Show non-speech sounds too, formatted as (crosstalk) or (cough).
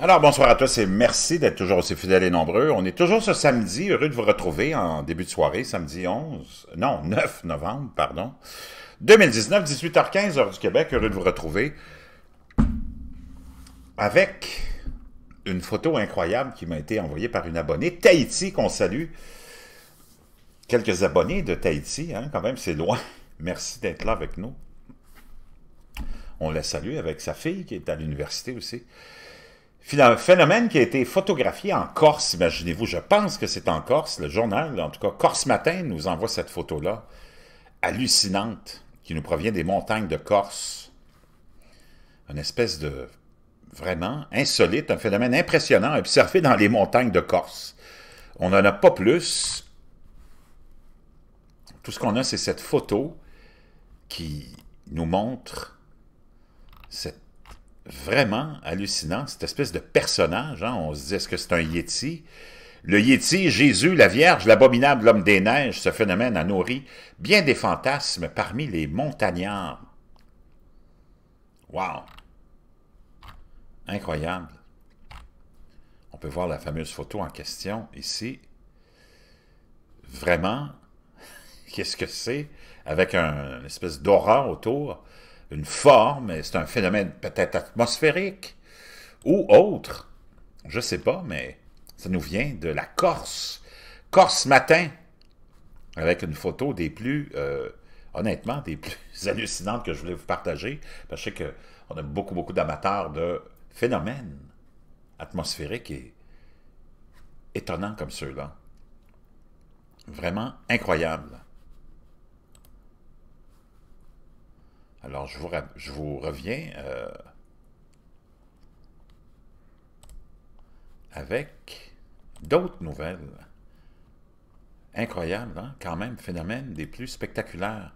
Alors, bonsoir à toi, c'est merci d'être toujours aussi fidèles et nombreux. On est toujours ce samedi, heureux de vous retrouver en début de soirée, samedi 11, non, 9 novembre, pardon, 2019, 18h15, heure du Québec, heureux de vous retrouver avec une photo incroyable qui m'a été envoyée par une abonnée, Tahiti, qu'on salue. Quelques abonnés de Tahiti, hein, quand même, c'est loin. (laughs) Merci d'être là avec nous. On la salue avec sa fille qui est à l'université aussi. Un Phénomène qui a été photographié en Corse, imaginez-vous. Je pense que c'est en Corse. Le journal, en tout cas, Corse Matin nous envoie cette photo-là, hallucinante, qui nous provient des montagnes de Corse. Une espèce de vraiment insolite, un phénomène impressionnant observé dans les montagnes de Corse. On n'en a pas plus. Tout ce qu'on a, c'est cette photo qui nous montre cette vraiment hallucinant, cette espèce de personnage. Hein. On se dit, est-ce que c'est un Yéti? Le Yéti, Jésus, la Vierge, l'abominable homme des neiges, ce phénomène a nourri bien des fantasmes parmi les montagnards. Wow! Incroyable. On peut voir la fameuse photo en question ici. Vraiment, (laughs) qu'est-ce que c'est? Avec un, une espèce d'aura autour une forme, c'est un phénomène peut-être atmosphérique ou autre. Je ne sais pas, mais ça nous vient de la Corse. Corse matin, avec une photo des plus, euh, honnêtement, des (laughs) plus hallucinantes que je voulais vous partager, parce que je sais qu'on a beaucoup, beaucoup d'amateurs de phénomènes atmosphériques et étonnants comme ceux-là. Vraiment incroyables. Alors, je vous, reviens euh, avec d'autres nouvelles. incroyables, hein? quand même, phénomènes des plus spectaculaires.